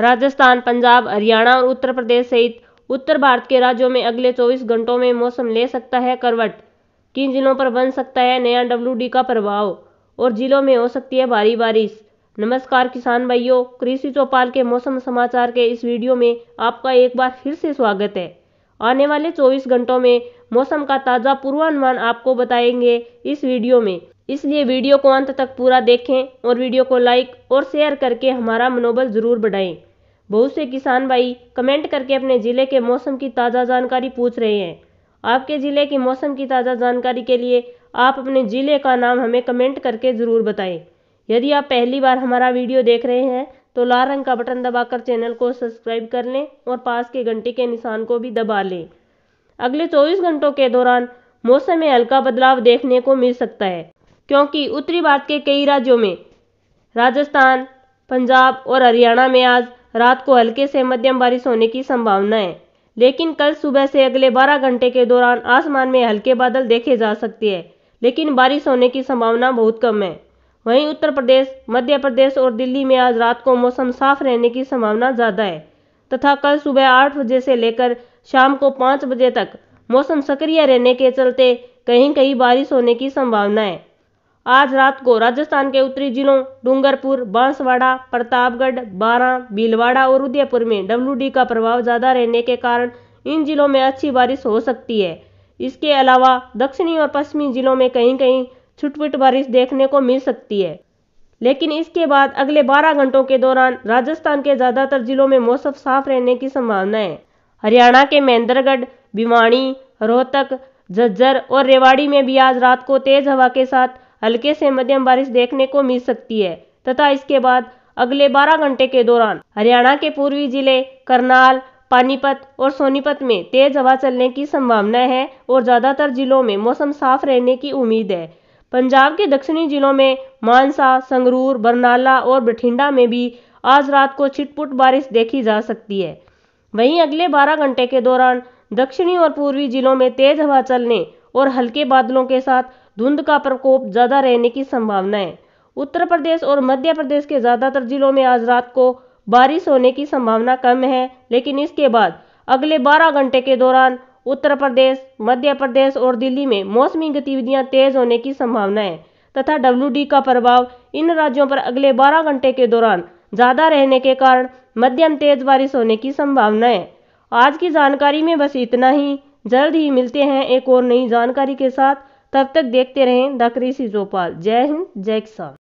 राजस्थान पंजाब हरियाणा और उत्तर प्रदेश सहित उत्तर भारत के राज्यों में अगले 24 घंटों में मौसम ले सकता है करवट किन जिलों पर बन सकता है नया डब्ल्यू का प्रभाव और जिलों में हो सकती है भारी बारिश नमस्कार किसान भाइयों कृषि चौपाल के मौसम समाचार के इस वीडियो में आपका एक बार फिर से स्वागत है आने वाले 24 घंटों में मौसम का ताज़ा पूर्वानुमान आपको बताएंगे इस वीडियो में इसलिए वीडियो को अंत तक पूरा देखें और वीडियो को लाइक और शेयर करके हमारा मनोबल ज़रूर बढ़ाएं बहुत से किसान भाई कमेंट करके अपने ज़िले के मौसम की ताज़ा जानकारी पूछ रहे हैं आपके ज़िले की मौसम की ताज़ा जानकारी के लिए आप अपने ज़िले का नाम हमें कमेंट करके ज़रूर बताएं यदि आप पहली बार हमारा वीडियो देख रहे हैं तो लाल रंग का बटन दबाकर चैनल को सब्सक्राइब कर लें और पास के घंटे के निशान को भी दबा लें अगले 24 घंटों के दौरान मौसम में हल्का बदलाव देखने को मिल सकता है क्योंकि उत्तरी भारत के कई राज्यों में राजस्थान पंजाब और हरियाणा में आज रात को हल्के से मध्यम बारिश होने की संभावना है लेकिन कल सुबह से अगले 12 घंटे के दौरान आसमान में हल्के बादल देखे जा सकते हैं लेकिन बारिश होने की संभावना बहुत कम है वहीं उत्तर प्रदेश मध्य प्रदेश और दिल्ली में आज रात को मौसम साफ रहने की संभावना ज़्यादा है तथा कल सुबह आठ बजे से लेकर शाम को पाँच बजे तक मौसम सक्रिय रहने के चलते कहीं कहीं बारिश होने की संभावना है आज रात को राजस्थान के उत्तरी जिलों डूंगरपुर बांसवाड़ा प्रतापगढ़ बारा भीलवाड़ा और उदयपुर में डब्ल्यू का प्रभाव ज़्यादा रहने के कारण इन जिलों में अच्छी बारिश हो सकती है इसके अलावा दक्षिणी और पश्चिमी जिलों में कहीं कहीं छुटपुट बारिश देखने को मिल सकती है लेकिन इसके बाद अगले 12 घंटों के दौरान राजस्थान के ज़्यादातर जिलों में मौसम साफ रहने की संभावना है हरियाणा के महेंद्रगढ़ भिवाणी रोहतक झज्जर और रेवाड़ी में भी आज रात को तेज हवा के साथ हल्के से मध्यम बारिश देखने को मिल सकती है तथा इसके बाद अगले 12 घंटे के दौरान हरियाणा के पूर्वी जिले करनाल पानीपत और सोनीपत में तेज हवा चलने की संभावना है और ज़्यादातर जिलों में मौसम साफ रहने की उम्मीद है पंजाब के दक्षिणी जिलों में मानसा संगरूर बरनाला और बठिंडा में भी आज रात को छिटपुट बारिश देखी जा सकती है वहीं अगले 12 घंटे के दौरान दक्षिणी और पूर्वी जिलों में तेज हवा चलने और हल्के बादलों के साथ धुंध का प्रकोप ज़्यादा रहने की संभावना है उत्तर प्रदेश और मध्य प्रदेश के ज़्यादातर जिलों में आज रात को बारिश होने की संभावना कम है लेकिन इसके बाद अगले 12 घंटे के दौरान उत्तर प्रदेश मध्य प्रदेश और दिल्ली में मौसमी गतिविधियां तेज होने की संभावना है तथा डब्ल्यू का प्रभाव इन राज्यों पर अगले 12 घंटे के दौरान ज़्यादा रहने के कारण मध्यम तेज बारिश होने की संभावना है आज की जानकारी में बस इतना ही जल्द ही मिलते हैं एक और नई जानकारी के साथ तब तक देखते रहें द कृषि जोपाल जय हिंद जय किसान